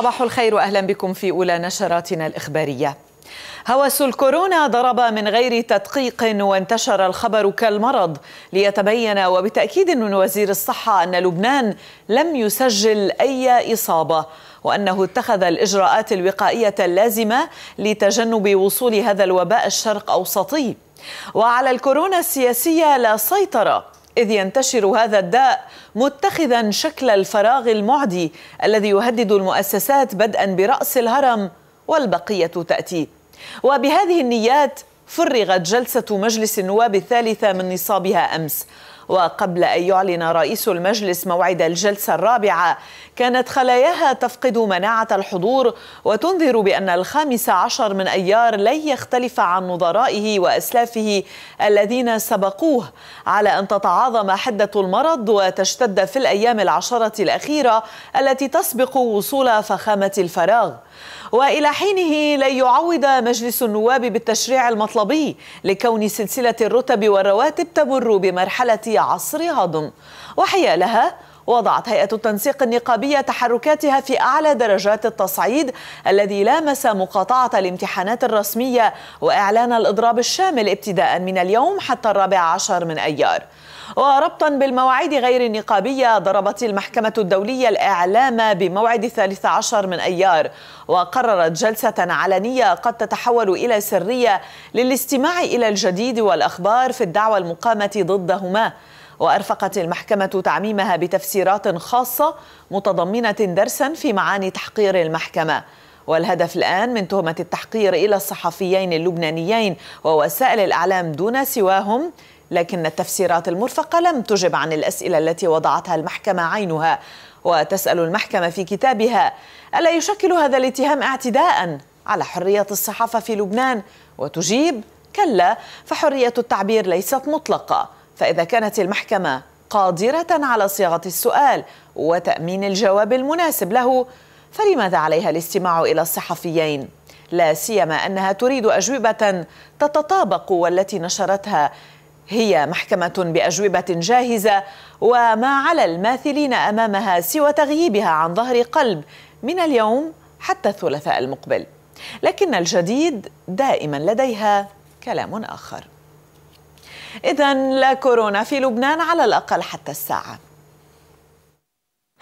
صباح الخير واهلا بكم في اولى نشراتنا الاخباريه. هوس الكورونا ضرب من غير تدقيق وانتشر الخبر كالمرض ليتبين وبتاكيد من وزير الصحه ان لبنان لم يسجل اي اصابه وانه اتخذ الاجراءات الوقائيه اللازمه لتجنب وصول هذا الوباء الشرق اوسطي. وعلى الكورونا السياسيه لا سيطره إذ ينتشر هذا الداء متخذا شكل الفراغ المعدي الذي يهدد المؤسسات بدءا برأس الهرم والبقية تأتي وبهذه النيات فرغت جلسة مجلس النواب الثالثة من نصابها أمس وقبل أن يعلن رئيس المجلس موعد الجلسة الرابعة كانت خلاياها تفقد مناعة الحضور وتنذر بأن الخامس عشر من أيار لن يختلف عن نظرائه وأسلافه الذين سبقوه على أن تتعاظم حدة المرض وتشتد في الأيام العشرة الأخيرة التي تسبق وصول فخامة الفراغ والى حينه لن يعوض مجلس النواب بالتشريع المطلبي لكون سلسله الرتب والرواتب تمر بمرحله عصر هضم وحيالها وضعت هيئة التنسيق النقابية تحركاتها في أعلى درجات التصعيد الذي لامس مقاطعة الامتحانات الرسمية وإعلان الإضراب الشامل ابتداء من اليوم حتى الرابع عشر من أيار وربطا بالمواعيد غير النقابية ضربت المحكمة الدولية الإعلام بموعد 13 من أيار وقررت جلسة علنية قد تتحول إلى سرية للاستماع إلى الجديد والأخبار في الدعوى المقامة ضدهما وأرفقت المحكمة تعميمها بتفسيرات خاصة متضمنة درسا في معاني تحقير المحكمة والهدف الآن من تهمة التحقير إلى الصحفيين اللبنانيين ووسائل الإعلام دون سواهم لكن التفسيرات المرفقة لم تجب عن الأسئلة التي وضعتها المحكمة عينها وتسأل المحكمة في كتابها ألا يشكل هذا الاتهام اعتداء على حرية الصحافة في لبنان وتجيب كلا فحرية التعبير ليست مطلقة فإذا كانت المحكمة قادرة على صياغة السؤال وتأمين الجواب المناسب له فلماذا عليها الاستماع إلى الصحفيين؟ لا سيما أنها تريد أجوبة تتطابق والتي نشرتها هي محكمة بأجوبة جاهزة وما على الماثلين أمامها سوى تغييبها عن ظهر قلب من اليوم حتى الثلاثاء المقبل لكن الجديد دائما لديها كلام آخر إذا لا كورونا في لبنان على الأقل حتى الساعة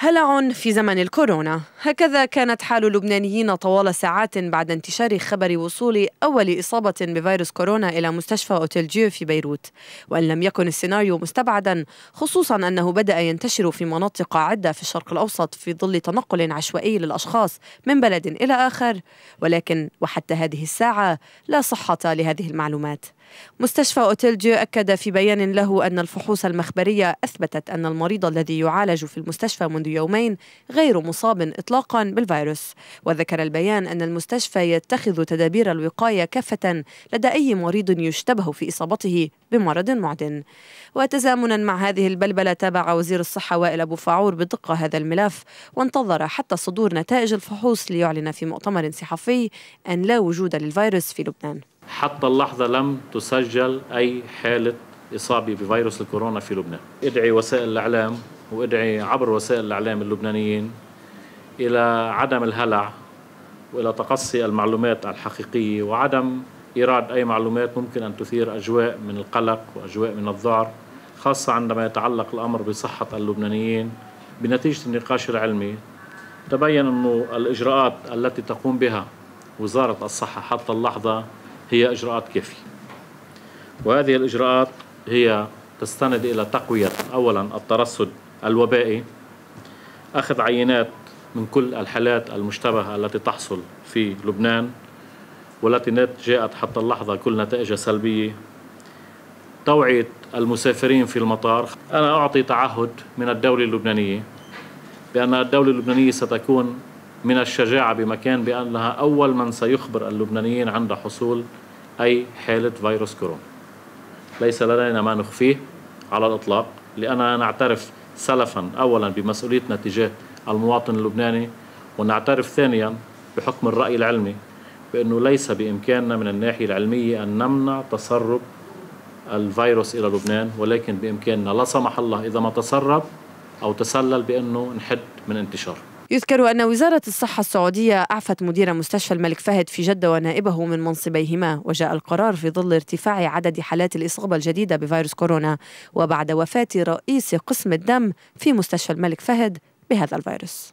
هلع في زمن الكورونا هكذا كانت حال اللبنانيين طوال ساعات بعد انتشار خبر وصول أول إصابة بفيروس كورونا إلى مستشفى أوتيل جيو في بيروت وإن لم يكن السيناريو مستبعدا خصوصا أنه بدأ ينتشر في مناطق عدة في الشرق الأوسط في ظل تنقل عشوائي للأشخاص من بلد إلى آخر ولكن وحتى هذه الساعة لا صحة لهذه المعلومات مستشفى اوتيل ديو أكد في بيان له أن الفحوص المخبرية أثبتت أن المريض الذي يعالج في المستشفى منذ يومين غير مصاب إطلاقا بالفيروس وذكر البيان أن المستشفى يتخذ تدابير الوقاية كافة لدى أي مريض يشتبه في إصابته بمرض معدن وتزامنا مع هذه البلبلة تابع وزير الصحة وائل أبو فاعور بدقة هذا الملف وانتظر حتى صدور نتائج الفحوص ليعلن في مؤتمر صحفي أن لا وجود للفيروس في لبنان حتى اللحظة لم تسجل أي حالة إصابة بفيروس الكورونا في لبنان ادعي وسائل الإعلام وادعي عبر وسائل الإعلام اللبنانيين إلى عدم الهلع وإلى تقصي المعلومات الحقيقية وعدم إيراد أي معلومات ممكن أن تثير أجواء من القلق وأجواء من الذعر خاصة عندما يتعلق الأمر بصحة اللبنانيين بنتيجة النقاش العلمي تبين أنه الإجراءات التي تقوم بها وزارة الصحة حتى اللحظة هي إجراءات كافية وهذه الإجراءات هي تستند إلى تقوية أولا الترصد الوبائي أخذ عينات من كل الحالات المشتبهة التي تحصل في لبنان والتي جاءت حتى اللحظة كل نتائجها سلبية توعية المسافرين في المطار أنا أعطي تعهد من الدولة اللبنانية بأن الدولة اللبنانية ستكون من الشجاعة بمكان بأنها أول من سيخبر اللبنانيين عند حصول أي حالة فيروس كورونا ليس لدينا ما نخفيه على الإطلاق لأننا نعترف سلفا أولا بمسؤوليتنا تجاه المواطن اللبناني ونعترف ثانيا بحكم الرأي العلمي بأنه ليس بإمكاننا من الناحية العلمية أن نمنع تسرب الفيروس إلى لبنان ولكن بإمكاننا لا سمح الله إذا ما تسرب أو تسلل بأنه نحد من انتشاره يذكر أن وزارة الصحة السعودية أعفت مدير مستشفى الملك فهد في جدة ونائبه من منصبيهما وجاء القرار في ظل ارتفاع عدد حالات الإصابة الجديدة بفيروس كورونا وبعد وفاة رئيس قسم الدم في مستشفى الملك فهد بهذا الفيروس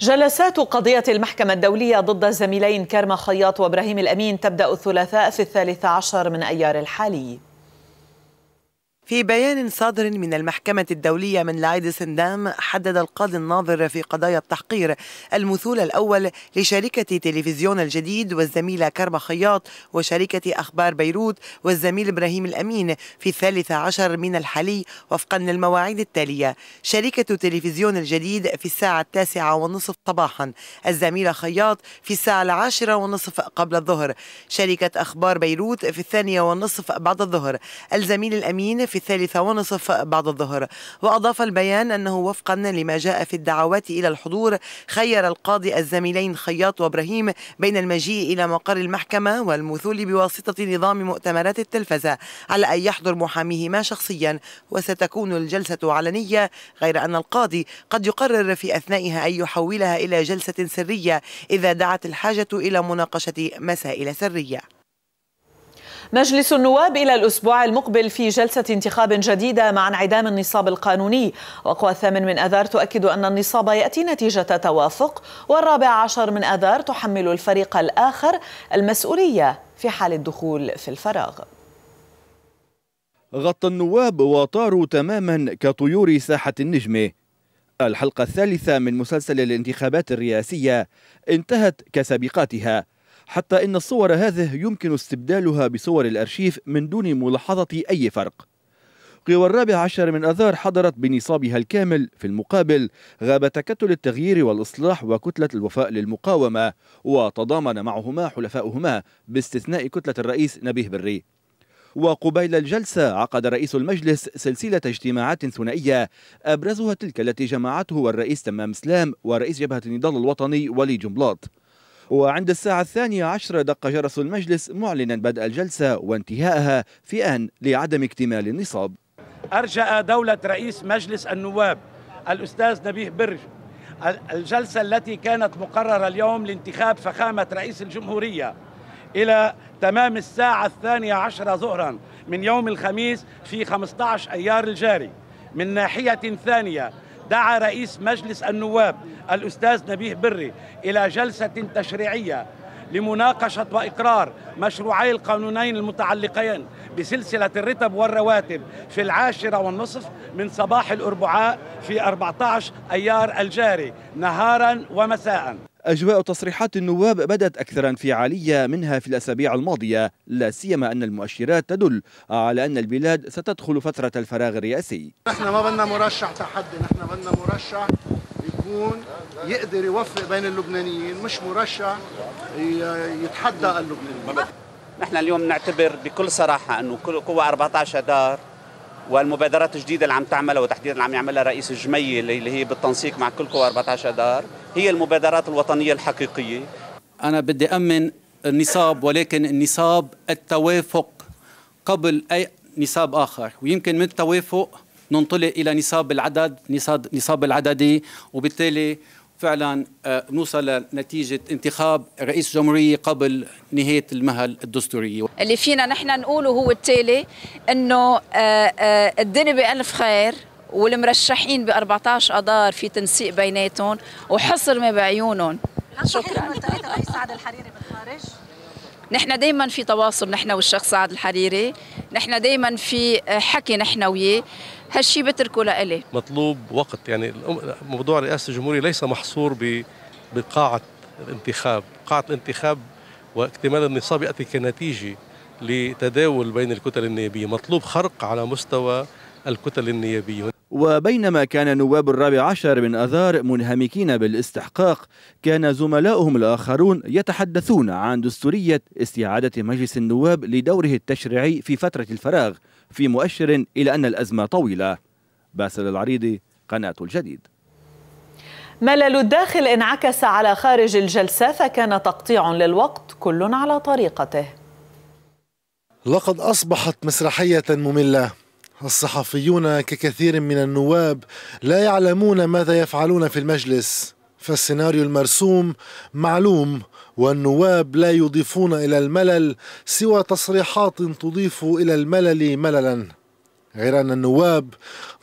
جلسات قضية المحكمة الدولية ضد الزميلين كرم خياط وابراهيم الأمين تبدأ الثلاثاء في الثالث عشر من أيار الحالي في بيان صادر من المحكمة الدولية من العيد سندام حدد القاضي الناظر في قضايا التحقير المثول الأول لشركة تلفزيون الجديد والزميلة كرم خياط وشركة أخبار بيروت والزميل إبراهيم الأمين في الثالث عشر من الحالي وفقا للمواعيد التالية شركة تلفزيون الجديد في الساعة التاسعة ونصف صباحا الزميلة خياط في الساعة العاشرة ونصف قبل الظهر شركة أخبار بيروت في الثانية ونصف بعد الظهر الزميل الأمين في الثالثة ونصف بعد الظهر وأضاف البيان أنه وفقا لما جاء في الدعوات إلى الحضور خير القاضي الزميلين خياط وابراهيم بين المجيء إلى مقر المحكمة والمثول بواسطة نظام مؤتمرات التلفزة على أن يحضر محاميهما شخصيا وستكون الجلسة علنية غير أن القاضي قد يقرر في أثنائها أن يحولها إلى جلسة سرية إذا دعت الحاجة إلى مناقشة مسائل سرية مجلس النواب إلى الأسبوع المقبل في جلسة انتخاب جديدة مع انعدام النصاب القانوني وقوى الثامن من أذار تؤكد أن النصاب يأتي نتيجة توافق والرابع عشر من أذار تحمل الفريق الآخر المسؤولية في حال الدخول في الفراغ غطى النواب وطاروا تماما كطيور ساحة النجمة الحلقة الثالثة من مسلسل الانتخابات الرئاسية انتهت كسابقاتها حتى إن الصور هذه يمكن استبدالها بصور الأرشيف من دون ملاحظة أي فرق قوى الرابع عشر من أذار حضرت بنصابها الكامل في المقابل غاب تكتل التغيير والإصلاح وكتلة الوفاء للمقاومة وتضامن معهما حلفاؤهما باستثناء كتلة الرئيس نبيه بري وقبيل الجلسة عقد رئيس المجلس سلسلة اجتماعات ثنائية أبرزها تلك التي جمعته الرئيس تمام سلام ورئيس جبهة النضال الوطني ولي جملاط وعند الساعة الثانية عشر دق جرس المجلس معلنا بدء الجلسة وانتهائها في آن لعدم اكتمال النصاب أرجأ دولة رئيس مجلس النواب الأستاذ نبيه برج الجلسة التي كانت مقررة اليوم لانتخاب فخامة رئيس الجمهورية إلى تمام الساعة الثانية عشرة ظهرا من يوم الخميس في 15 أيار الجاري من ناحية ثانية دعا رئيس مجلس النواب الأستاذ نبيه بري إلى جلسة تشريعية لمناقشة وإقرار مشروعي القانونين المتعلقين بسلسلة الرتب والرواتب في العاشرة والنصف من صباح الأربعاء في 14 أيار الجاري نهارا ومساء أجواء تصريحات النواب بدت أكثر انفعالية منها في الأسابيع الماضية لا سيما أن المؤشرات تدل على أن البلاد ستدخل فترة الفراغ الرئاسي نحن ما بدنا مرشح تحدي نحن بدنا مرشح يكون يقدر يوفق بين اللبنانيين مش مرشح يتحدى اللبنانيين نحن اليوم نعتبر بكل صراحة أنه قوة 14 دار والمبادرات الجديده اللي عم تعملها وتحديدا اللي عم يعملها رئيس الجميه اللي هي بالتنسيق مع كل قوى 14 دار هي المبادرات الوطنيه الحقيقيه انا بدي امن النصاب ولكن النصاب التوافق قبل اي نصاب اخر ويمكن من التوافق ننطلق الى نصاب العدد نصاب العددي وبالتالي فعلا آه، نوصل لنتيجة انتخاب رئيس جمهورية قبل نهاية المهل الدستورية اللي فينا نحن نقوله هو التالي أنه آه، آه، الدنيا بألف خير والمرشحين ب 14 اذار في تنسيق بيناتهم وحصر ما بعيونهم شكرا سعد الحريري بالخارج نحن دائما في تواصل نحن والشيخ سعد الحريري نحن دائما في حكي نحن وياه هالشي بتركه لإلي مطلوب وقت يعني موضوع رئاسة الجمهورية ليس محصور بقاعة الانتخاب قاعة الانتخاب واكتمال النصاب يأتي كنتيجة لتداول بين الكتل النيابية مطلوب خرق على مستوى الكتل النيابية وبينما كان نواب الرابع عشر من أذار منهمكين بالاستحقاق كان زملاؤهم الآخرون يتحدثون عن دستورية استعادة مجلس النواب لدوره التشريعي في فترة الفراغ في مؤشر إلى أن الأزمة طويلة باسل العريضي قناة الجديد ملل الداخل انعكس على خارج الجلسة فكان تقطيع للوقت كل على طريقته لقد أصبحت مسرحية مملة الصحفيون ككثير من النواب لا يعلمون ماذا يفعلون في المجلس فالسيناريو المرسوم معلوم والنواب لا يضيفون إلى الملل سوى تصريحات تضيف إلى الملل مللا غير أن النواب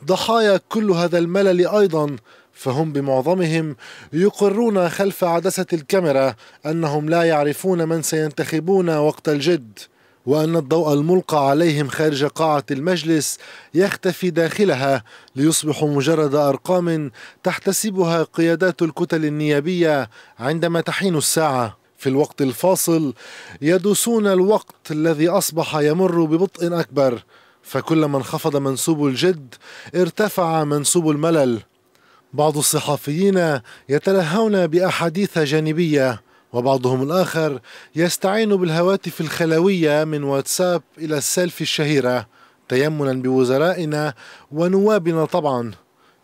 ضحايا كل هذا الملل أيضا فهم بمعظمهم يقرون خلف عدسة الكاميرا أنهم لا يعرفون من سينتخبون وقت الجد وأن الضوء الملقى عليهم خارج قاعة المجلس يختفي داخلها ليصبحوا مجرد أرقام تحتسبها قيادات الكتل النيابية عندما تحين الساعة في الوقت الفاصل يدوسون الوقت الذي أصبح يمر ببطء أكبر فكلما انخفض منسوب الجد ارتفع منسوب الملل بعض الصحفيين يتلهون بأحاديث جانبية وبعضهم الآخر يستعين بالهواتف الخلوية من واتساب إلى السيلفي الشهيرة تيمنا بوزرائنا ونوابنا طبعا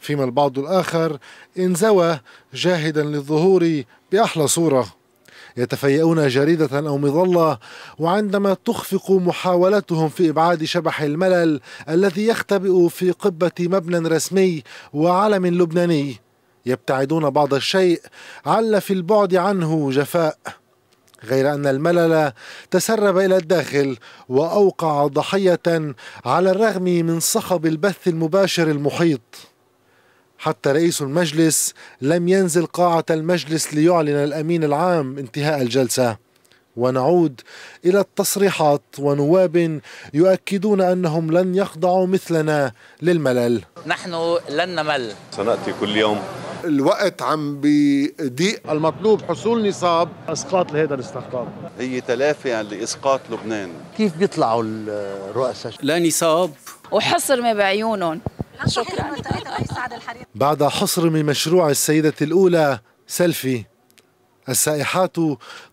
فيما البعض الآخر انزوى جاهدا للظهور بأحلى صورة يتفيئون جريدة أو مظلة وعندما تخفق محاولتهم في إبعاد شبح الملل الذي يختبئ في قبة مبنى رسمي وعلم لبناني يبتعدون بعض الشيء عل في البعد عنه جفاء غير أن الملل تسرب إلى الداخل وأوقع ضحية على الرغم من صخب البث المباشر المحيط حتى رئيس المجلس لم ينزل قاعة المجلس ليعلن الأمين العام انتهاء الجلسة ونعود إلى التصريحات ونواب يؤكدون أنهم لن يخضعوا مثلنا للملل نحن لن نمل سنأتي كل يوم الوقت عم بيضيق المطلوب حصول نصاب اسقاط لهذا الاستحقاق هي تلافي عن لاسقاط لبنان كيف بيطلعوا الرؤساء لا نصاب وحصر ما بعيونهم شكرا بعد حصرم مشروع السيدة الأولى سيلفي السائحات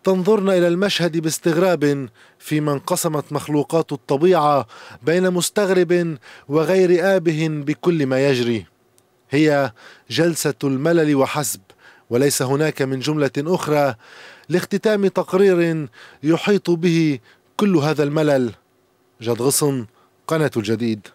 تنظرن إلى المشهد باستغراب فيما انقسمت مخلوقات الطبيعة بين مستغرب وغير آبه بكل ما يجري هي جلسة الملل وحسب وليس هناك من جملة أخرى لاختتام تقرير يحيط به كل هذا الملل جد غصن قناة الجديد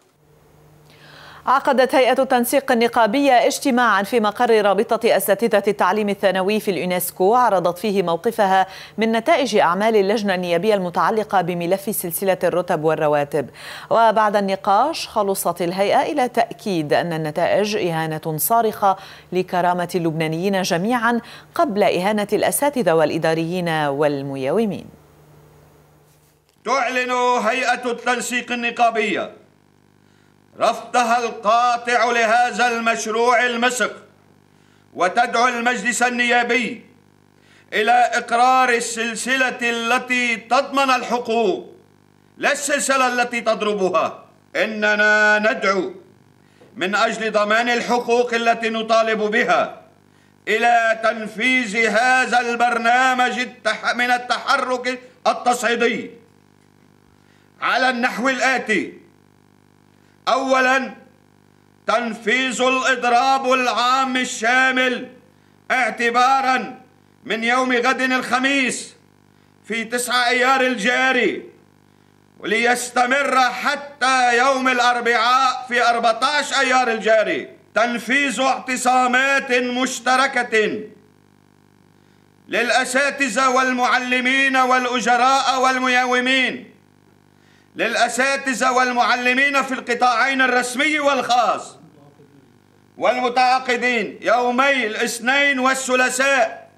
عقدت هيئة التنسيق النقابية اجتماعا في مقر رابطة أساتذة التعليم الثانوي في اليونسكو عرضت فيه موقفها من نتائج أعمال اللجنة النيابية المتعلقة بملف سلسلة الرتب والرواتب وبعد النقاش خلصت الهيئة إلى تأكيد أن النتائج إهانة صارخة لكرامة اللبنانيين جميعا قبل إهانة الأساتذة والإداريين والمياومين تعلن هيئة التنسيق النقابية رفضها القاطع لهذا المشروع المسك وتدعو المجلس النيابي إلى إقرار السلسلة التي تضمن الحقوق لا السلسلة التي تضربها إننا ندعو من أجل ضمان الحقوق التي نطالب بها إلى تنفيذ هذا البرنامج من التحرك التصعيدي على النحو الآتي أولا تنفيذ الإضراب العام الشامل اعتبارا من يوم غد الخميس في تسعة أيار الجاري وليستمر حتى يوم الأربعاء في 14 أيار الجاري تنفيذ اعتصامات مشتركة للأساتذة والمعلمين والأجراء والمياومين للأساتذة والمعلمين في القطاعين الرسمي والخاص والمتعاقدين يومي الاثنين والثلاثاء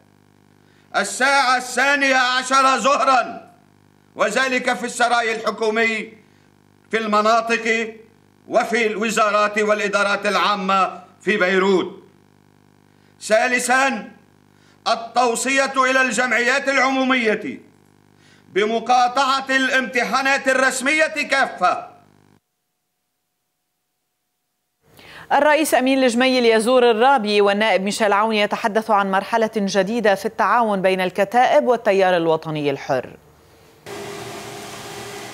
الساعة الثانية عشر ظهرا وذلك في السراي الحكومي في المناطق وفي الوزارات والإدارات العامة في بيروت ثالثا التوصية إلى الجمعيات العمومية بمقاطعة الامتحانات الرسمية كافة الرئيس أمين الجميل يزور الرابي والنائب ميشيل عون يتحدث عن مرحلة جديدة في التعاون بين الكتائب والتيار الوطني الحر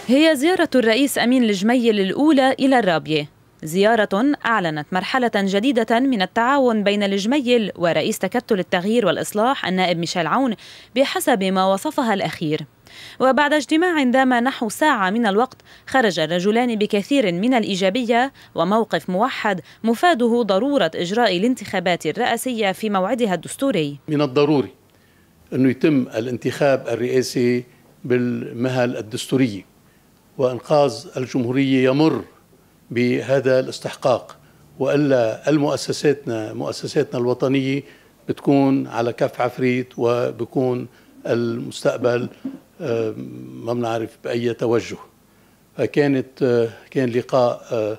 هي زيارة الرئيس أمين الجميل الأولى إلى الرابية زيارة أعلنت مرحلة جديدة من التعاون بين الجميل ورئيس تكتل التغيير والإصلاح النائب ميشيل عون بحسب ما وصفها الأخير وبعد اجتماع دام نحو ساعة من الوقت خرج الرجلان بكثير من الإيجابية وموقف موحد مفاده ضرورة إجراء الانتخابات الرئاسية في موعدها الدستوري من الضروري أنه يتم الانتخاب الرئاسي بالمهل الدستورية وإنقاذ الجمهورية يمر بهذا الاستحقاق والا المؤسساتنا مؤسساتنا الوطنيه بتكون على كف عفريت وبكون المستقبل آه، ما بنعرف باي توجه فكانت آه، كان لقاء آه،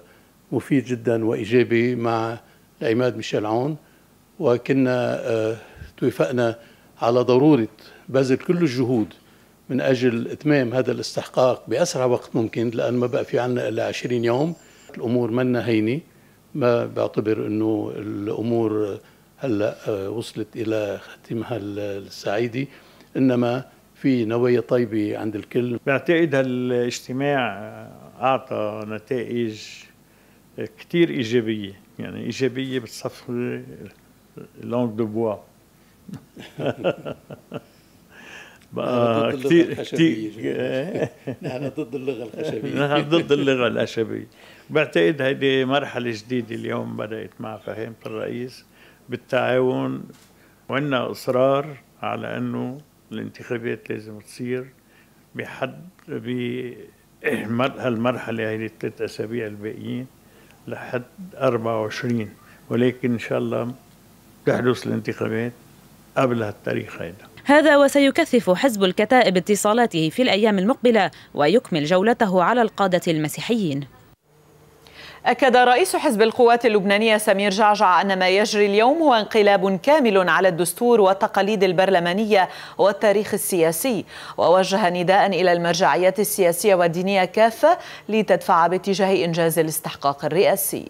مفيد جدا وايجابي مع العماد ميشيل عون وكنا توافقنا على ضروره بذل كل الجهود من اجل اتمام هذا الاستحقاق باسرع وقت ممكن لان ما بقى في عنا الا 20 يوم الامور منا هينه ما بعتبر انه الامور هلا وصلت الى ختمها السعيدي انما في نوايا طيبة عند الكل بعتقد هالاجتماع أعطى نتائج كتير إيجابية يعني إيجابية بتصف لونج دو بوا بقى كثير كثير نحن ضد اللغه الخشبيه نحن ضد اللغه الخشبيه بعتقد هيدي مرحله جديده اليوم بدات مع فهيمه الرئيس بالتعاون وعندنا اصرار على انه الانتخابات لازم تصير بحد هالمرحلة هي الثلاث أسابيع الباقيين لحد 24 ولكن إن شاء الله تحدث الانتخابات قبل هالتاريخ هيدا هذا وسيكثف حزب الكتائب اتصالاته في الأيام المقبلة ويكمل جولته على القادة المسيحيين أكد رئيس حزب القوات اللبنانية سمير جعجع أن ما يجري اليوم هو انقلاب كامل على الدستور والتقاليد البرلمانية والتاريخ السياسي ووجه نداء إلى المرجعيات السياسية والدينية كافة لتدفع باتجاه إنجاز الاستحقاق الرئاسي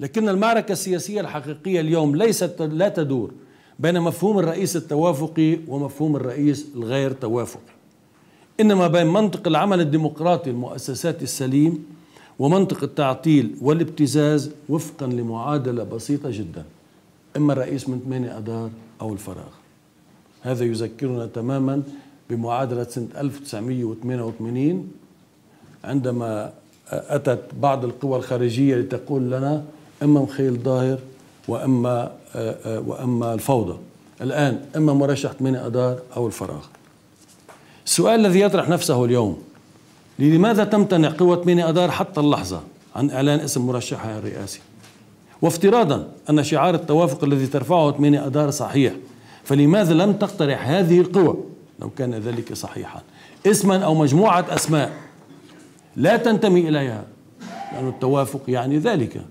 لكن المعركة السياسية الحقيقية اليوم ليست لا تدور بين مفهوم الرئيس التوافقي ومفهوم الرئيس الغير توافقي إنما بين منطق العمل الديمقراطي المؤسسات السليم ومنطق التعطيل والابتزاز وفقا لمعادلة بسيطة جدا إما الرئيس من 8 أدار أو الفراغ هذا يذكرنا تماما بمعادلة سنة 1988 عندما آه، أتت بعض القوى الخارجية لتقول لنا إما مخيل ظاهر وإما آه، آه، وإما الفوضى الآن إما مرشح 8 أدار أو الفراغ السؤال الذي يطرح نفسه اليوم لماذا تمتنع قوة ميني أدار حتى اللحظة عن إعلان اسم مرشحها الرئاسي وافتراضا أن شعار التوافق الذي ترفعه ميني أدار صحيح فلماذا لم تقترح هذه القوى لو كان ذلك صحيحا اسما أو مجموعة أسماء لا تنتمي إليها لأن التوافق يعني ذلك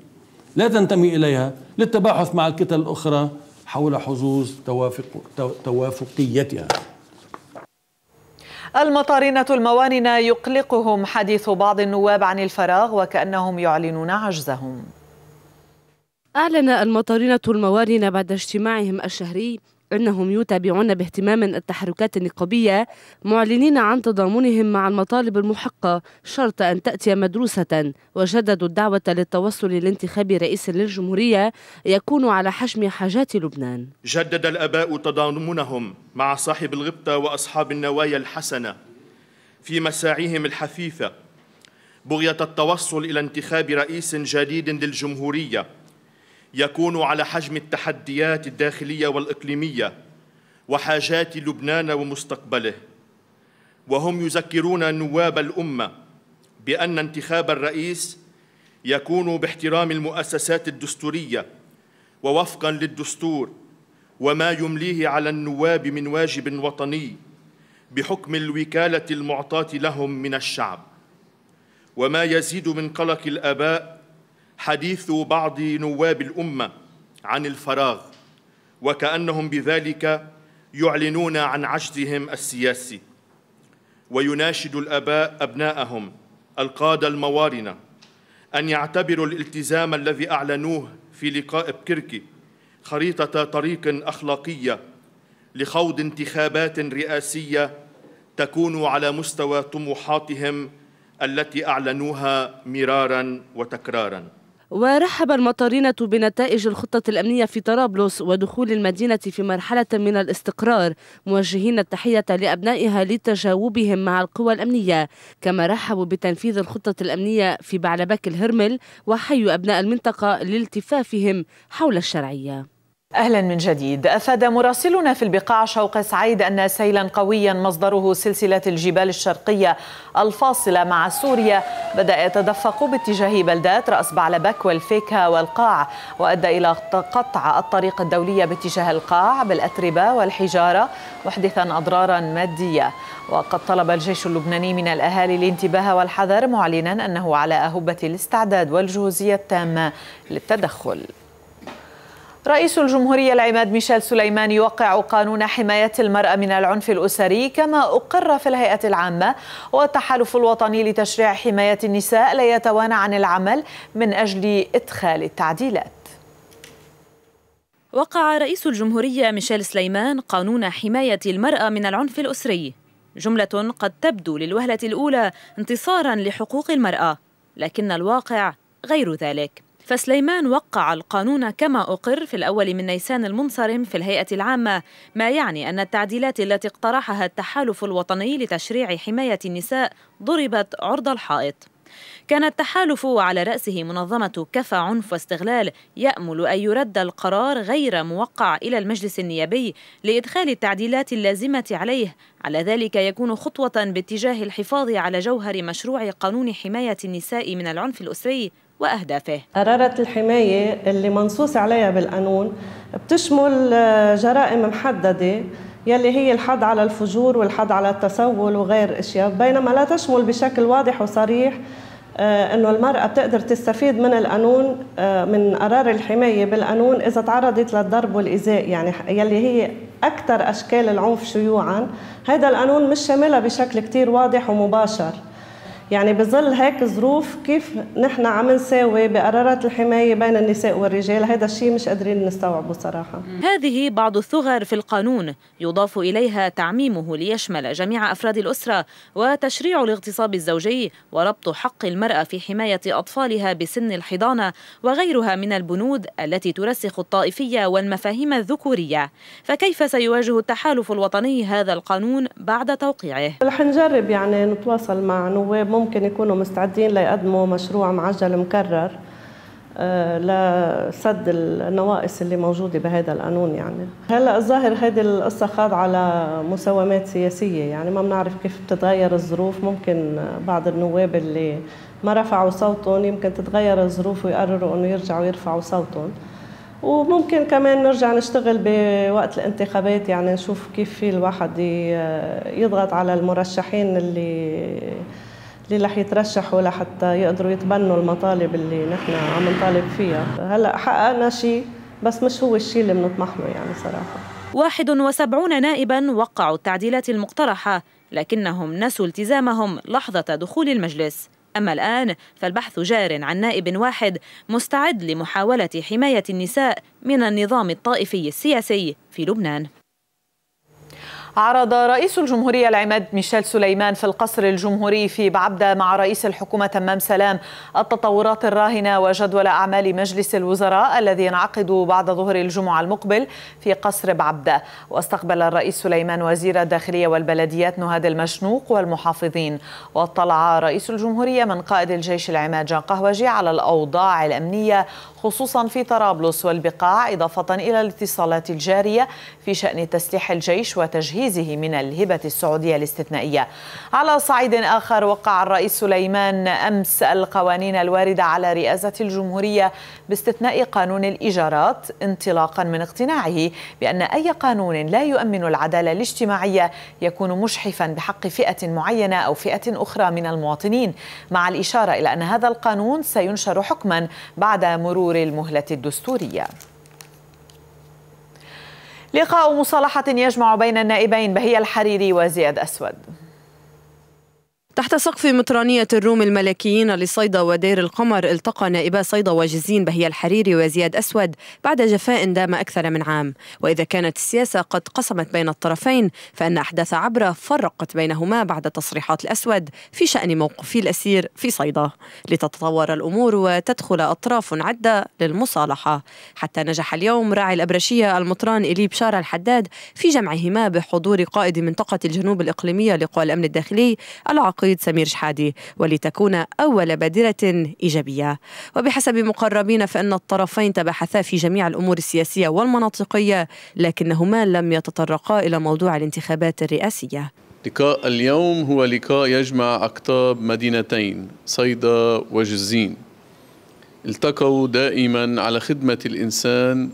لا تنتمي إليها للتباحث مع الكتل الأخرى حول حظوظ توافق توافقيتها المطارنة الموانن يقلقهم حديث بعض النواب عن الفراغ وكأنهم يعلنون عجزهم أعلن المطارنة الموارن بعد اجتماعهم الشهري أنهم يتابعون باهتمام التحركات النقابية معلنين عن تضامنهم مع المطالب المحقة شرط أن تأتي مدروسة وجددوا الدعوة للتوصل لانتخاب رئيس للجمهورية يكون على حجم حاجات لبنان جدد الأباء تضامنهم مع صاحب الغبطة وأصحاب النوايا الحسنة في مساعيهم الحثيثة بغية التوصل إلى انتخاب رئيس جديد للجمهورية يكون على حجم التحديات الداخلية والإقليمية وحاجات لبنان ومستقبله وهم يذكرون نواب الأمة بأن انتخاب الرئيس يكون باحترام المؤسسات الدستورية ووفقاً للدستور وما يمليه على النواب من واجب وطني بحكم الوكالة المعطاة لهم من الشعب وما يزيد من قلق الآباء حديث بعض نواب الامه عن الفراغ وكانهم بذلك يعلنون عن عجزهم السياسي ويناشد الاباء ابناءهم القاده الموارنه ان يعتبروا الالتزام الذي اعلنوه في لقاء بكركي خريطه طريق اخلاقيه لخوض انتخابات رئاسيه تكون على مستوى طموحاتهم التي اعلنوها مرارا وتكرارا ورحب المطارين بنتائج الخطة الأمنية في طرابلس ودخول المدينة في مرحلة من الاستقرار موجهين التحية لأبنائها لتجاوبهم مع القوى الأمنية كما رحبوا بتنفيذ الخطة الأمنية في بعلبك الهرمل وحيوا أبناء المنطقة لالتفافهم حول الشرعية اهلا من جديد افاد مراسلنا في البقاع شوق سعيد ان سيلا قويا مصدره سلسله الجبال الشرقيه الفاصله مع سوريا بدا يتدفق باتجاه بلدات راس بعلبك والفيكا والقاع وادى الى قطع الطريق الدوليه باتجاه القاع بالاتربه والحجاره محدثا اضرارا ماديه وقد طلب الجيش اللبناني من الاهالي الانتباه والحذر معلنا انه على اهبه الاستعداد والجهوزيه التامه للتدخل رئيس الجمهورية العماد ميشيل سليمان يوقع قانون حماية المرأة من العنف الأسري كما أقر في الهيئة العامة والتحالف الوطني لتشريع حماية النساء لا يتوانى عن العمل من أجل إدخال التعديلات وقع رئيس الجمهورية ميشيل سليمان قانون حماية المرأة من العنف الأسري جملة قد تبدو للوهلة الأولى انتصارا لحقوق المرأة لكن الواقع غير ذلك فسليمان وقع القانون كما أقر في الأول من نيسان المنصرم في الهيئة العامة ما يعني أن التعديلات التي اقترحها التحالف الوطني لتشريع حماية النساء ضربت عرض الحائط كان التحالف وعلى رأسه منظمة كفى عنف واستغلال يأمل أن يرد القرار غير موقع إلى المجلس النيابي لإدخال التعديلات اللازمة عليه على ذلك يكون خطوة باتجاه الحفاظ على جوهر مشروع قانون حماية النساء من العنف الأسري وأهدافه قرارة الحماية اللي منصوص عليها بالقانون بتشمل آه، جرائم محددة يلي هي الحد على الفجور والحد على التسول وغير اشياء بينما لا تشمل بشكل واضح وصريح آه، انه المراه بتقدر تستفيد من القانون آه، من قرار الحمايه بالقانون اذا تعرضت للضرب والايذاء يعني يلي هي اكثر اشكال العنف شيوعا هذا القانون مش شاملها بشكل كثير واضح ومباشر يعني بظل هيك ظروف كيف نحن عم نساوي بقرارات الحماية بين النساء والرجال هذا الشيء مش قادرين نستوعبه صراحة هذه بعض الثغر في القانون يضاف إليها تعميمه ليشمل جميع أفراد الأسرة وتشريع الاغتصاب الزوجي وربط حق المرأة في حماية أطفالها بسن الحضانة وغيرها من البنود التي ترسخ الطائفية والمفاهيم الذكورية فكيف سيواجه التحالف الوطني هذا القانون بعد توقيعه؟ رح نجرب يعني نتواصل مع نواب ممكن يكونوا مستعدين ليقدموا مشروع معجل مكرر آه، لسد النواقص اللي موجوده بهذا القانون يعني هلا الظاهر هذه القصه خاضعه لمساومات سياسيه يعني ما بنعرف كيف بتتغير الظروف ممكن بعض النواب اللي ما رفعوا صوتهم يمكن تتغير الظروف ويقرروا انه يرجعوا يرفعوا صوتهم وممكن كمان نرجع نشتغل بوقت الانتخابات يعني نشوف كيف في الواحد يضغط على المرشحين اللي اللي رح يترشحوا لحتى يقدروا يتبنوا المطالب اللي نحن عم نطالب فيها هلا حققنا شيء بس مش هو الشيء اللي بنطمح له يعني صراحه 71 نائبا وقعوا التعديلات المقترحه لكنهم نسوا التزامهم لحظه دخول المجلس أما الآن فالبحث جار عن نائب واحد مستعد لمحاولة حماية النساء من النظام الطائفي السياسي في لبنان عرض رئيس الجمهورية العماد ميشيل سليمان في القصر الجمهوري في بعبدة مع رئيس الحكومة تمام سلام التطورات الراهنة وجدول أعمال مجلس الوزراء الذي ينعقد بعد ظهر الجمعة المقبل في قصر بعبدة واستقبل الرئيس سليمان وزير الداخلية والبلديات نهاد المشنوق والمحافظين واطلع رئيس الجمهورية من قائد الجيش العماد جان قهوجي على الأوضاع الأمنية خصوصا في طرابلس والبقاع إضافة إلى الاتصالات الجارية في شأن تسليح الجيش وتجهيزه من الهبة السعودية الاستثنائية على صعيد آخر وقع الرئيس سليمان أمس القوانين الواردة على رئاسة الجمهورية باستثناء قانون الإيجارات انطلاقا من اقتناعه بأن أي قانون لا يؤمن العدالة الاجتماعية يكون مشحفا بحق فئة معينة أو فئة أخرى من المواطنين مع الإشارة إلى أن هذا القانون سينشر حكما بعد مرور منظور المهلة الدستورية لقاء مصالحة يجمع بين النائبين بهي الحريري وزياد أسود تحت سقف مطرانية الروم الملكيين لصيدا ودير القمر التقى نائبا صيدا واجزين بهي الحريري وزياد أسود بعد جفاء دام أكثر من عام وإذا كانت السياسة قد قسمت بين الطرفين فإن أحداث عبرة فرقت بينهما بعد تصريحات الأسود في شأن موقفي الأسير في صيدا لتتطور الأمور وتدخل أطراف عدة للمصالحة حتى نجح اليوم راعي الأبرشية المطران إلي بشارة الحداد في جمعهما بحضور قائد منطقة الجنوب الإقليمية لقوى الأمن الداخلي العقل النقيض سمير شحادي ولتكون أول بادرة إيجابية وبحسب مقربين فإن الطرفين تباحثا في جميع الأمور السياسية والمناطقية لكنهما لم يتطرقا إلى موضوع الانتخابات الرئاسية لقاء اليوم هو لقاء يجمع أقطاب مدينتين صيدا وجزين التقوا دائما على خدمة الإنسان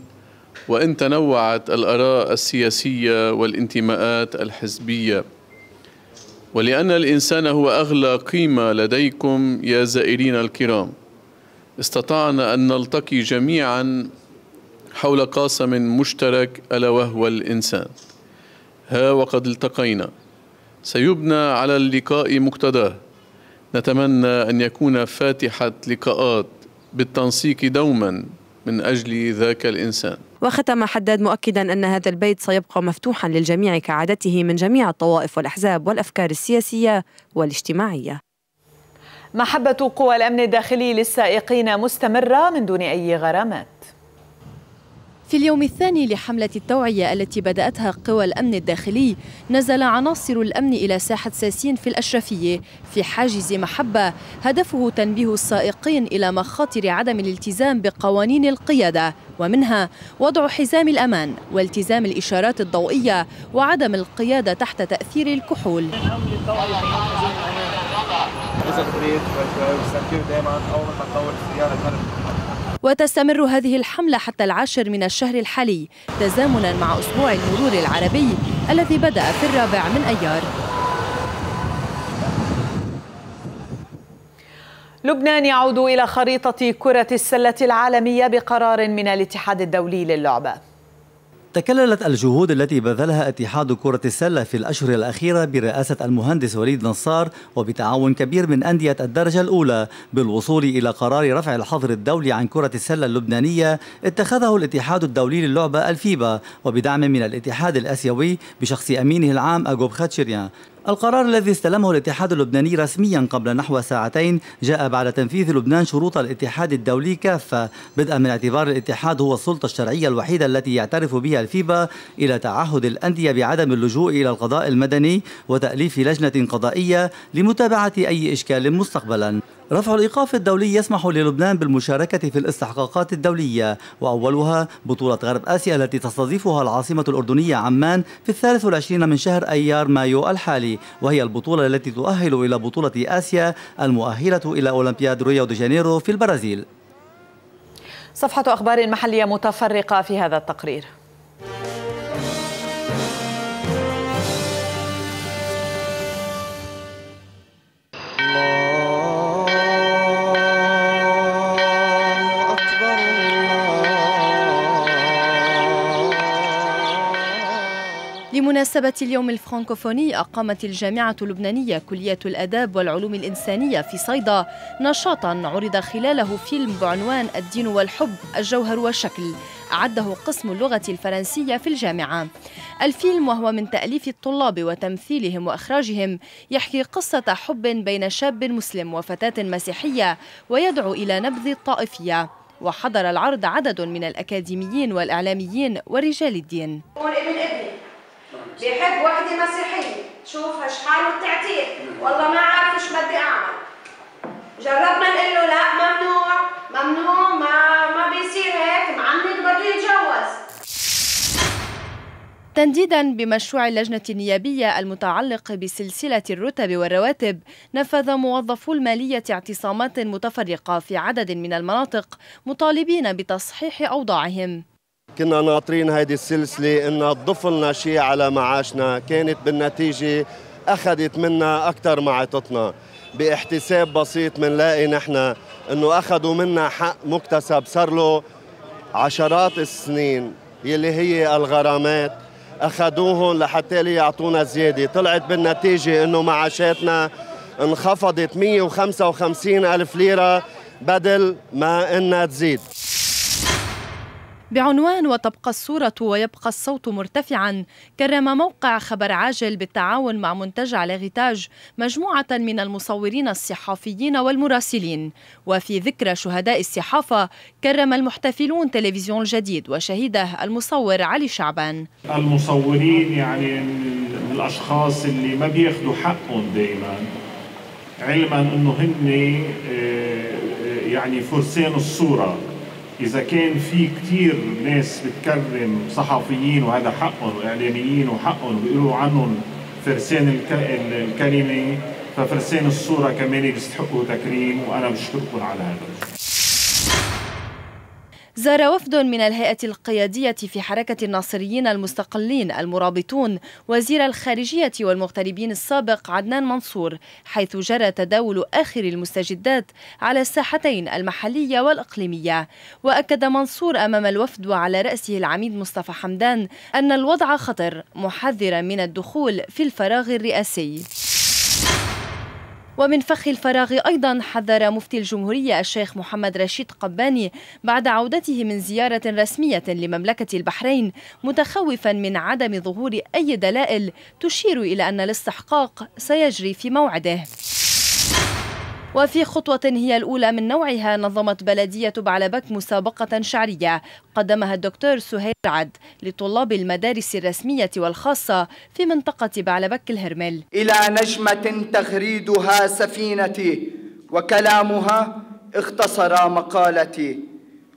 وإن تنوعت الآراء السياسية والانتماءات الحزبية ولأن الإنسان هو أغلى قيمة لديكم يا زائرين الكرام استطعنا أن نلتقي جميعا حول قاسم مشترك ألا وهو الإنسان ها وقد التقينا سيبنى على اللقاء مقتضاه نتمنى أن يكون فاتحة لقاءات بالتنسيق دوما من أجل ذاك الإنسان وختم حداد مؤكدا أن هذا البيت سيبقى مفتوحا للجميع كعادته من جميع الطوائف والأحزاب والأفكار السياسية والاجتماعية محبة قوى الأمن الداخلي للسائقين مستمرة من دون أي غرامات في اليوم الثاني لحملة التوعية التي بدأتها قوى الأمن الداخلي نزل عناصر الأمن إلى ساحة ساسين في الأشرفية في حاجز محبة هدفه تنبيه السائقين إلى مخاطر عدم الالتزام بقوانين القيادة ومنها وضع حزام الأمان والتزام الإشارات الضوئية وعدم القيادة تحت تأثير الكحول إذا تريد دائما أو وتستمر هذه الحملة حتى العاشر من الشهر الحالي تزامنا مع أسبوع المرور العربي الذي بدأ في الرابع من أيار لبنان يعود إلى خريطة كرة السلة العالمية بقرار من الاتحاد الدولي للعبة تكللت الجهود التي بذلها اتحاد كرة السلة في الأشهر الأخيرة برئاسة المهندس وليد نصار وبتعاون كبير من أندية الدرجة الأولى بالوصول إلى قرار رفع الحظر الدولي عن كرة السلة اللبنانية اتخذه الاتحاد الدولي للعبة الفيبا وبدعم من الاتحاد الآسيوي بشخص أمينه العام أجوب خاتشيريان القرار الذي استلمه الاتحاد اللبناني رسميا قبل نحو ساعتين جاء بعد تنفيذ لبنان شروط الاتحاد الدولي كافة بدءا من اعتبار الاتحاد هو السلطة الشرعية الوحيدة التي يعترف بها الفيبا إلى تعهد الأندية بعدم اللجوء إلى القضاء المدني وتأليف لجنة قضائية لمتابعة أي إشكال مستقبلا رفع الإيقاف الدولي يسمح للبنان بالمشاركة في الاستحقاقات الدولية وأولها بطولة غرب آسيا التي تستضيفها العاصمة الأردنية عمان في الثالث والعشرين من شهر أيار مايو الحالي وهي البطولة التي تؤهل إلى بطولة آسيا المؤهلة إلى أولمبياد ريو دي جانيرو في البرازيل صفحة أخبار محلية متفرقة في هذا التقرير بمناسبة اليوم الفرنكوفوني أقامت الجامعة اللبنانية كلية الأداب والعلوم الإنسانية في صيدا نشاطا عرض خلاله فيلم بعنوان الدين والحب الجوهر والشكل أعده قسم اللغة الفرنسية في الجامعة الفيلم وهو من تأليف الطلاب وتمثيلهم وإخراجهم يحكي قصة حب بين شاب مسلم وفتاة مسيحية ويدعو إلى نبذ الطائفية وحضر العرض عدد من الأكاديميين والإعلاميين ورجال الدين بيحب وحده مسيحيه شوف شحال بتعتيه والله ما عارف شو بدي اعمل جربنا نقول له لا ممنوع ممنوع ما ما بيصير هيك معند بده يتجوز تنديدا بمشروع اللجنة النيابية المتعلق بسلسلة الرتب والرواتب نفذ موظفو المالية اعتصامات متفرقة في عدد من المناطق مطالبين بتصحيح أوضاعهم كنا ناطرين هذه السلسلة إنها تضف لنا شيء على معاشنا كانت بالنتيجة أخذت منا أكثر ما عطتنا باحتساب بسيط منلاقي نحن إنه أخذوا منا حق مكتسب صار له عشرات السنين يلي هي الغرامات أخذوهم لحتى لي يعطونا زيادة طلعت بالنتيجة إنه معاشاتنا انخفضت 155 ألف ليرة بدل ما إنها تزيد بعنوان وتبقى الصورة ويبقى الصوت مرتفعا كرم موقع خبر عاجل بالتعاون مع منتجع لغتاج مجموعة من المصورين الصحافيين والمراسلين وفي ذكرى شهداء الصحافة كرم المحتفلون تلفزيون الجديد وشهيده المصور علي شعبان المصورين يعني من الأشخاص اللي ما بياخدوا حقهم دائما علما أنه هن آه، آه، يعني فرسان الصورة اذا كان في كثير ناس بتكرم صحفيين وهذا حقهم واعلاميين وحقهم بيقولوا عنهم فرسان الكلمه ففرسان الصوره كمان بيستحقوا تكريم وانا بشكركم على هذا زار وفد من الهيئة القيادية في حركة الناصريين المستقلين المرابطون وزير الخارجية والمغتربين السابق عدنان منصور حيث جرى تداول آخر المستجدات على الساحتين المحلية والإقليمية وأكد منصور أمام الوفد وعلى رأسه العميد مصطفى حمدان أن الوضع خطر محذرا من الدخول في الفراغ الرئاسي ومن فخ الفراغ أيضا حذر مفتي الجمهورية الشيخ محمد رشيد قباني بعد عودته من زيارة رسمية لمملكة البحرين متخوفا من عدم ظهور أي دلائل تشير إلى أن الاستحقاق سيجري في موعده وفي خطوة هي الأولى من نوعها نظمت بلدية بعلبك مسابقة شعرية قدمها الدكتور سهير عد لطلاب المدارس الرسمية والخاصة في منطقة بعلبك الهرمل إلى نجمة تغريدها سفينتي وكلامها اختصر مقالتي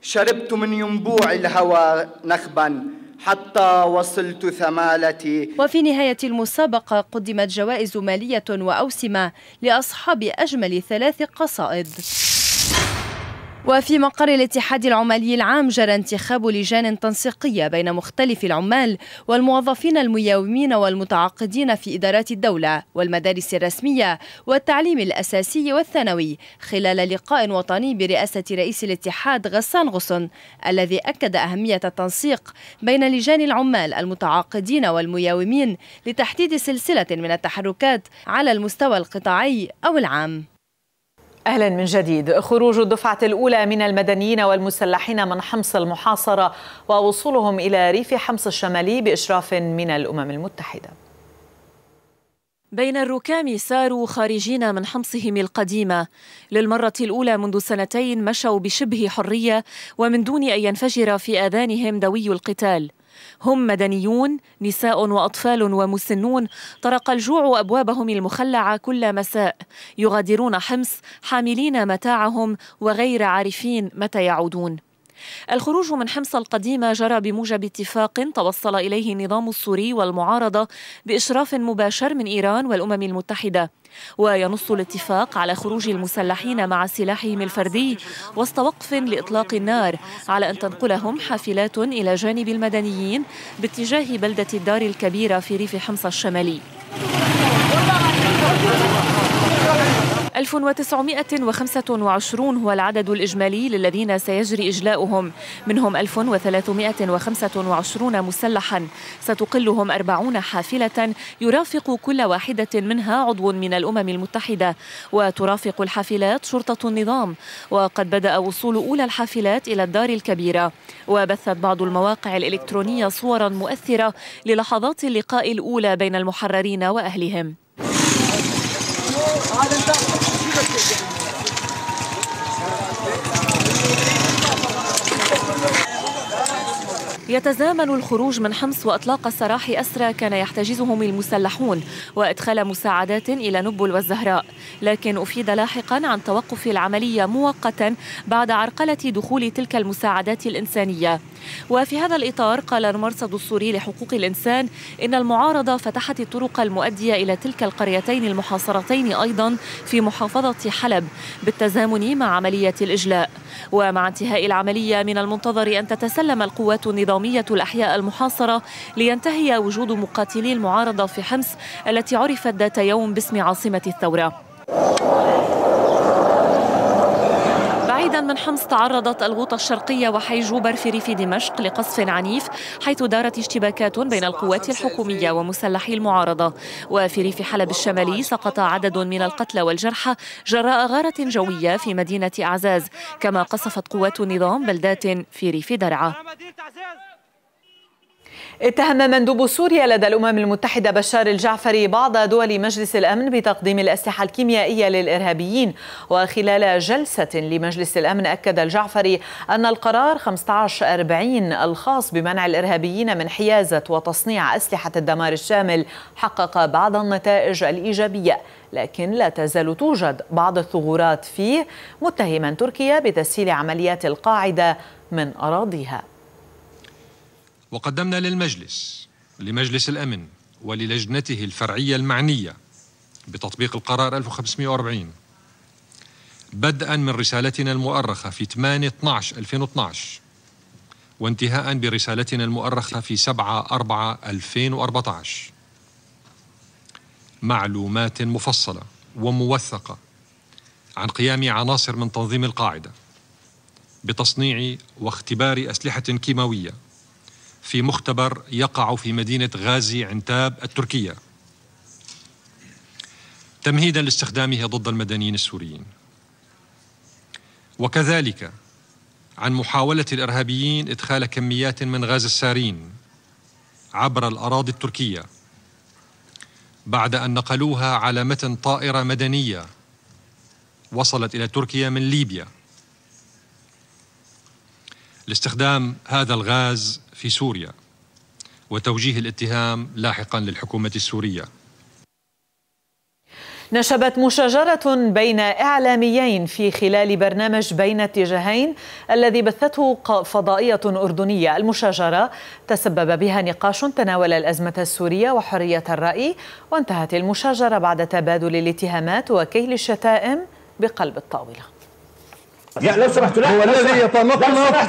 شربت من ينبوع الهوى نخبا حتى وصلت ثمالتي وفي نهاية المسابقة قدمت جوائز مالية وأوسمة لأصحاب أجمل ثلاث قصائد وفي مقر الاتحاد العمالي العام جرى انتخاب لجان تنسيقية بين مختلف العمال والموظفين المياومين والمتعاقدين في إدارات الدولة والمدارس الرسمية والتعليم الأساسي والثانوي خلال لقاء وطني برئاسة رئيس الاتحاد غسان غصن الذي أكد أهمية التنسيق بين لجان العمال المتعاقدين والمياومين لتحديد سلسلة من التحركات على المستوى القطاعي أو العام اهلا من جديد خروج الدفعه الاولى من المدنيين والمسلحين من حمص المحاصره ووصولهم الى ريف حمص الشمالي باشراف من الامم المتحده بين الركام ساروا خارجين من حمصهم القديمة للمرة الأولى منذ سنتين مشوا بشبه حرية ومن دون أن ينفجر في آذانهم دوي القتال هم مدنيون نساء وأطفال ومسنون طرق الجوع أبوابهم المخلعة كل مساء يغادرون حمص حاملين متاعهم وغير عارفين متى يعودون الخروج من حمص القديمة جرى بموجب اتفاق توصل إليه النظام السوري والمعارضة بإشراف مباشر من إيران والأمم المتحدة وينص الاتفاق على خروج المسلحين مع سلاحهم الفردي وسط وقف لإطلاق النار على أن تنقلهم حافلات إلى جانب المدنيين باتجاه بلدة الدار الكبيرة في ريف حمص الشمالي 1925 هو العدد الإجمالي للذين سيجري إجلاؤهم منهم 1325 مسلحا ستقلهم 40 حافلة يرافق كل واحدة منها عضو من الأمم المتحدة وترافق الحافلات شرطة النظام وقد بدأ وصول أولى الحافلات إلى الدار الكبيرة وبثت بعض المواقع الإلكترونية صورا مؤثرة للحظات اللقاء الأولى بين المحررين وأهلهم يتزامن الخروج من حمص وإطلاق السراح أسرى كان يحتجزهم المسلحون وإدخال مساعدات إلى نبل والزهراء لكن أفيد لاحقا عن توقف العملية مؤقتا بعد عرقلة دخول تلك المساعدات الإنسانية وفي هذا الإطار قال المرصد السوري لحقوق الإنسان إن المعارضة فتحت الطرق المؤدية إلى تلك القريتين المحاصرتين أيضا في محافظة حلب بالتزامن مع عملية الإجلاء ومع انتهاء العملية من المنتظر أن تتسلم القوات النظامية النظامية الأحياء المحاصرة لينتهي وجود مقاتلي المعارضة في حمص التي عرفت ذات يوم باسم عاصمة الثورة من حمص تعرضت الغوطة الشرقية وحي جوبر في ريف دمشق لقصف عنيف حيث دارت اشتباكات بين القوات الحكومية ومسلحي المعارضة وفي ريف حلب الشمالي سقط عدد من القتلى والجرحى جراء غارة جوية في مدينة أعزاز كما قصفت قوات النظام بلدات في ريف درعا اتهم مندوب سوريا لدى الأمم المتحدة بشار الجعفري بعض دول مجلس الأمن بتقديم الأسلحة الكيميائية للإرهابيين وخلال جلسة لمجلس الأمن أكد الجعفري أن القرار 1540 الخاص بمنع الإرهابيين من حيازة وتصنيع أسلحة الدمار الشامل حقق بعض النتائج الإيجابية لكن لا تزال توجد بعض الثغورات فيه متهما تركيا بتسهيل عمليات القاعدة من أراضيها وقدمنا للمجلس لمجلس الأمن وللجنته الفرعية المعنية بتطبيق القرار 1540 بدءا من رسالتنا المؤرخة في 8 12 2012 وانتهاء برسالتنا المؤرخة في 7 4 2014 معلومات مفصلة وموثقة عن قيام عناصر من تنظيم القاعدة بتصنيع واختبار أسلحة كيماوية في مختبر يقع في مدينة غازي عنتاب التركية تمهيدا لاستخدامه ضد المدنيين السوريين وكذلك عن محاولة الإرهابيين إدخال كميات من غاز السارين عبر الأراضي التركية بعد أن نقلوها على متن طائرة مدنية وصلت إلى تركيا من ليبيا لاستخدام هذا الغاز في سوريا وتوجيه الاتهام لاحقا للحكومة السورية نشبت مشاجرة بين إعلاميين في خلال برنامج بين اتجاهين الذي بثته فضائية أردنية المشاجرة تسبب بها نقاش تناول الأزمة السورية وحرية الرأي وانتهت المشاجرة بعد تبادل الاتهامات وكيل الشتائم بقلب الطاولة لا لو سمحت لا هو الذي يتنطنط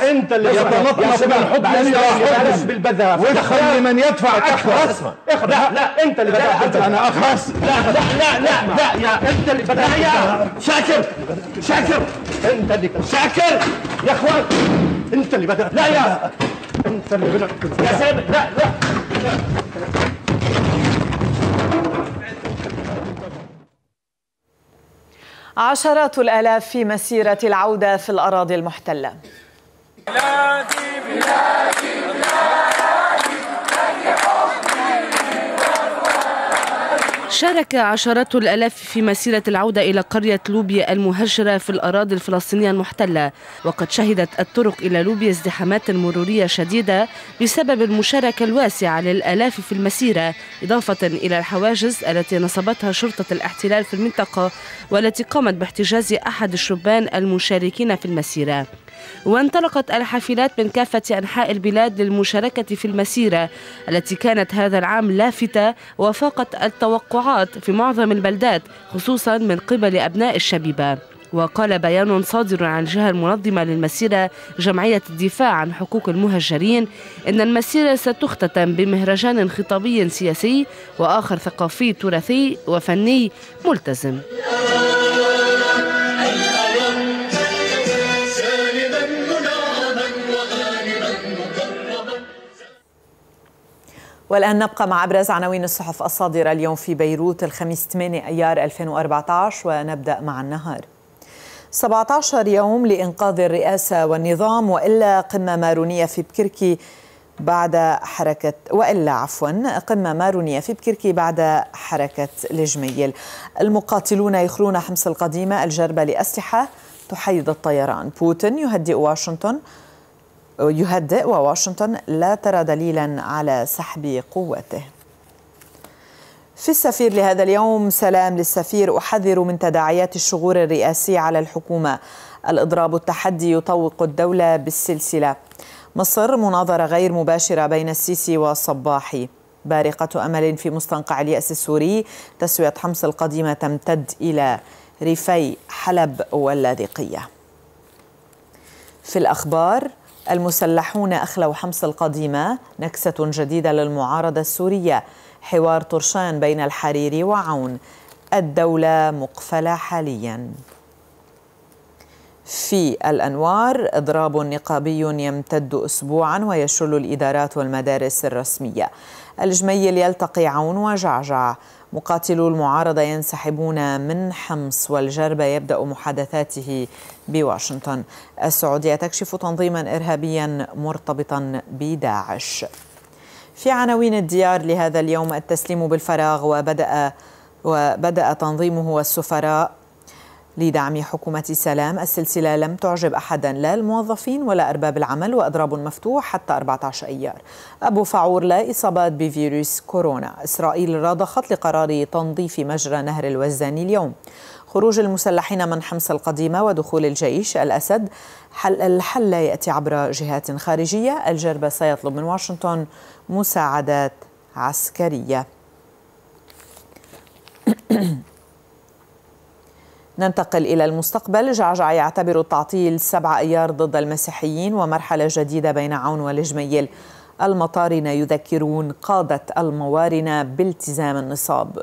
انت اللي يتنطنط من حكم الى بالبذاء وادخل لمن يدفع تحت اسمع لا لا انت اللي بدات انا اخرس لا لا لا لا يا انت اللي بدات يا شاكر شاكر انت اللي شاكر يا اخوان انت اللي بدات لا يا انت اللي بدات يا سامي لا لا عشرات الآلاف في مسيرة العودة في الأراضي المحتلة بلادي بلادي شارك عشرات الألاف في مسيرة العودة إلى قرية لوبيا المهجرة في الأراضي الفلسطينية المحتلة وقد شهدت الطرق إلى لوبيا ازدحامات مرورية شديدة بسبب المشاركة الواسعة للألاف في المسيرة إضافة إلى الحواجز التي نصبتها شرطة الاحتلال في المنطقة والتي قامت باحتجاز أحد الشبان المشاركين في المسيرة وانطلقت الحافلات من كافة أنحاء البلاد للمشاركة في المسيرة التي كانت هذا العام لافتة وفاقت التوقعات في معظم البلدات خصوصا من قبل أبناء الشبيبة وقال بيان صادر عن الجهة المنظمة للمسيرة جمعية الدفاع عن حقوق المهجرين إن المسيرة ستختتم بمهرجان خطابي سياسي وآخر ثقافي تراثي وفني ملتزم والآن نبقى مع أبرز عناوين الصحف الصادرة اليوم في بيروت الخميس 8 أيار 2014 ونبدأ مع النهار 17 يوم لإنقاذ الرئاسة والنظام وإلا قمة مارونية في بكركي بعد حركة وإلا عفوا قمة مارونية في بكركي بعد حركة الجميل المقاتلون يخلون حمص القديمة الجربة لأسلحة تحيد الطيران بوتين يهدئ واشنطن يهدئ وواشنطن لا ترى دليلا على سحب قوته في السفير لهذا اليوم سلام للسفير أحذر من تداعيات الشغور الرئاسي على الحكومة الإضراب التحدي يطوق الدولة بالسلسلة مصر مناظرة غير مباشرة بين السيسي وصباحي بارقة أمل في مستنقع اليأس السوري تسوية حمص القديمة تمتد إلى ريفي حلب واللاذقية في الأخبار المسلحون أخلوا حمص القديمة نكسة جديدة للمعارضة السورية حوار طرشان بين الحريري وعون الدولة مقفلة حاليا في الأنوار إضراب نقابي يمتد أسبوعا ويشل الإدارات والمدارس الرسمية الجميل يلتقي عون وجعجع مقاتلو المعارضة ينسحبون من حمص والجربة يبدأ محادثاته بواشنطن السعودية تكشف تنظيما إرهابيا مرتبطا بداعش في عناوين الديار لهذا اليوم التسليم بالفراغ وبدأ وبدأ تنظيمه والسفراء لدعم حكومة سلام السلسلة لم تعجب أحدا لا الموظفين ولا أرباب العمل وأضراب مفتوح حتى 14 أيار أبو فعور لا إصابات بفيروس كورونا إسرائيل رضخت لقرار تنظيف مجرى نهر الوزاني اليوم خروج المسلحين من حمص القديمة ودخول الجيش الأسد حل الحل يأتي عبر جهات خارجية الجربة سيطلب من واشنطن مساعدات عسكرية ننتقل إلى المستقبل جعجع يعتبر التعطيل سبع أيار ضد المسيحيين ومرحلة جديدة بين عون والجميل المطارنة يذكرون قادة الموارنة بالتزام النصاب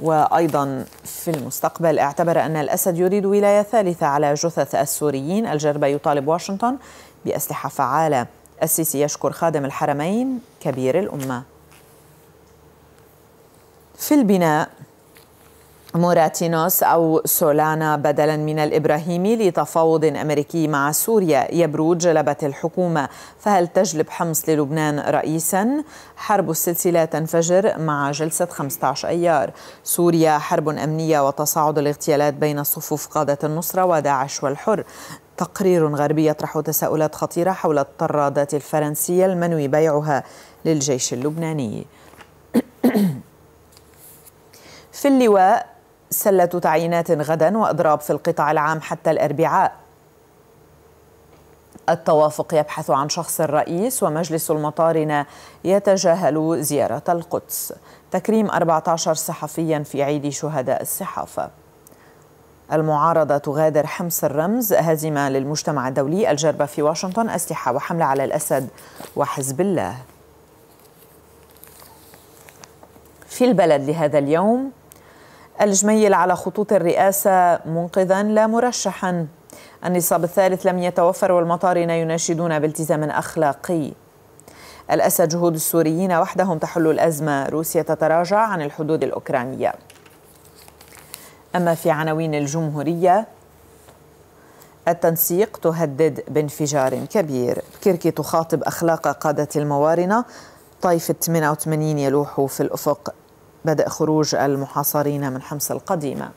وأيضا في المستقبل اعتبر أن الأسد يريد ولاية ثالثة على جثث السوريين الجربة يطالب واشنطن بأسلحة فعالة السيسي يشكر خادم الحرمين كبير الأمة في البناء موراتينوس أو سولانا بدلا من الإبراهيمي لتفاوض أمريكي مع سوريا يبرود جلبة الحكومة فهل تجلب حمص للبنان رئيسا؟ حرب السلسلة تنفجر مع جلسة 15 أيار سوريا حرب أمنية وتصاعد الاغتيالات بين صفوف قادة النصرة وداعش والحر تقرير غربي يطرح تساؤلات خطيرة حول الطرادات الفرنسية المنوي بيعها للجيش اللبناني في اللواء سلة تعيينات غدا وإضراب في القطاع العام حتى الأربعاء التوافق يبحث عن شخص الرئيس ومجلس المطارنة يتجاهل زيارة القدس تكريم 14 صحفيا في عيد شهداء الصحافة المعارضة تغادر حمص الرمز هزيمة للمجتمع الدولي الجربة في واشنطن أسلحة وحملة على الأسد وحزب الله في البلد لهذا اليوم الجميل على خطوط الرئاسة منقذا لا مرشحا النصاب الثالث لم يتوفر والمطارنة يناشدون بالتزام أخلاقي الأسد جهود السوريين وحدهم تحل الأزمة روسيا تتراجع عن الحدود الأوكرانية أما في عناوين الجمهورية التنسيق تهدد بانفجار كبير كيركي تخاطب أخلاق قادة الموارنة طيف 88 يلوح في الأفق بدء خروج المحاصرين من حمص القديمه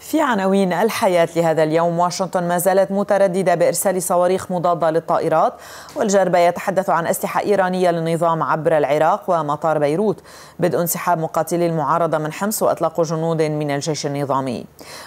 في عناوين الحياة لهذا اليوم واشنطن ما زالت مترددة بإرسال صواريخ مضادة للطائرات والجربة يتحدث عن أسلحة إيرانية للنظام عبر العراق ومطار بيروت بدء انسحاب مقاتلي المعارضة من حمص وإطلاق جنود من الجيش النظامي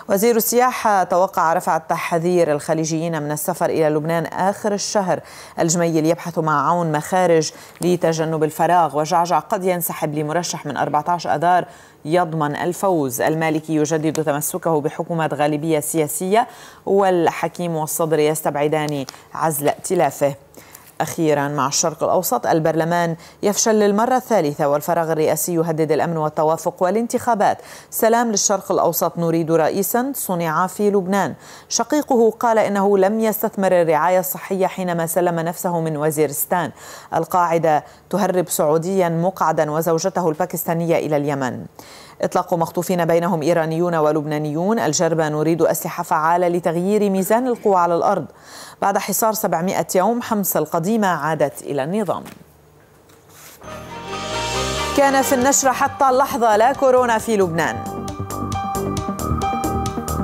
وزير السياحة توقع رفع التحذير الخليجيين من السفر إلى لبنان آخر الشهر الجميل يبحث مع عون مخارج لتجنب الفراغ وجعجع قد ينسحب لمرشح من 14 أذار يضمن الفوز المالكي يجدد تمسكه بحكومة غالبية سياسية والحكيم والصدر يستبعدان عزل ائتلافه أخيرا مع الشرق الأوسط البرلمان يفشل للمرة الثالثة والفراغ الرئاسي يهدد الأمن والتوافق والانتخابات سلام للشرق الأوسط نريد رئيسا صنع في لبنان شقيقه قال إنه لم يستثمر الرعاية الصحية حينما سلم نفسه من وزيرستان القاعدة تهرب سعوديا مقعدا وزوجته الباكستانية إلى اليمن إطلاق مخطوفين بينهم إيرانيون ولبنانيون الجربة نريد أسلحة فعالة لتغيير ميزان القوى على الأرض بعد حصار 700 يوم حمص القديمة عادت إلى النظام كان في النشرة حتى اللحظة لا كورونا في لبنان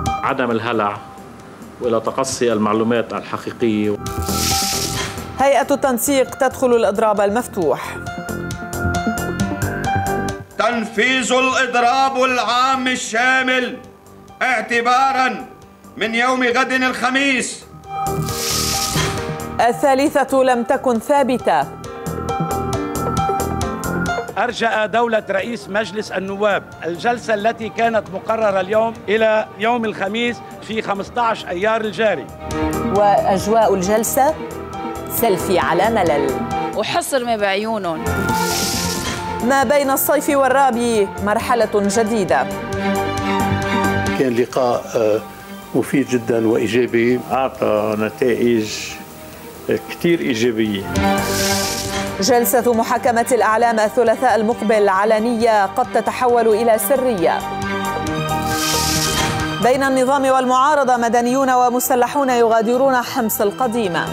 عدم الهلع وإلى تقصي المعلومات الحقيقية هيئة التنسيق تدخل الإضراب المفتوح تنفيذ الإضراب العام الشامل اعتبارا من يوم غد الخميس الثالثة لم تكن ثابتة أرجأ دولة رئيس مجلس النواب الجلسة التي كانت مقررة اليوم إلى يوم الخميس في 15 أيار الجاري وأجواء الجلسة سلفي على ملل وحصر ما بعيونهم ما بين الصيف والربيع مرحلة جديدة كان لقاء آه، مفيد جدا وإيجابي أعطى نتائج آه، كثير إيجابية جلسة محاكمة الأعلام الثلاثاء المقبل علنية قد تتحول إلى سرية بين النظام والمعارضة مدنيون ومسلحون يغادرون حمص القديمة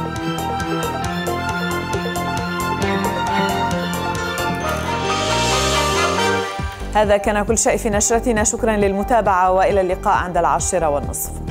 هذا كان كل شيء في نشرتنا شكرا للمتابعة وإلى اللقاء عند العاشرة والنصف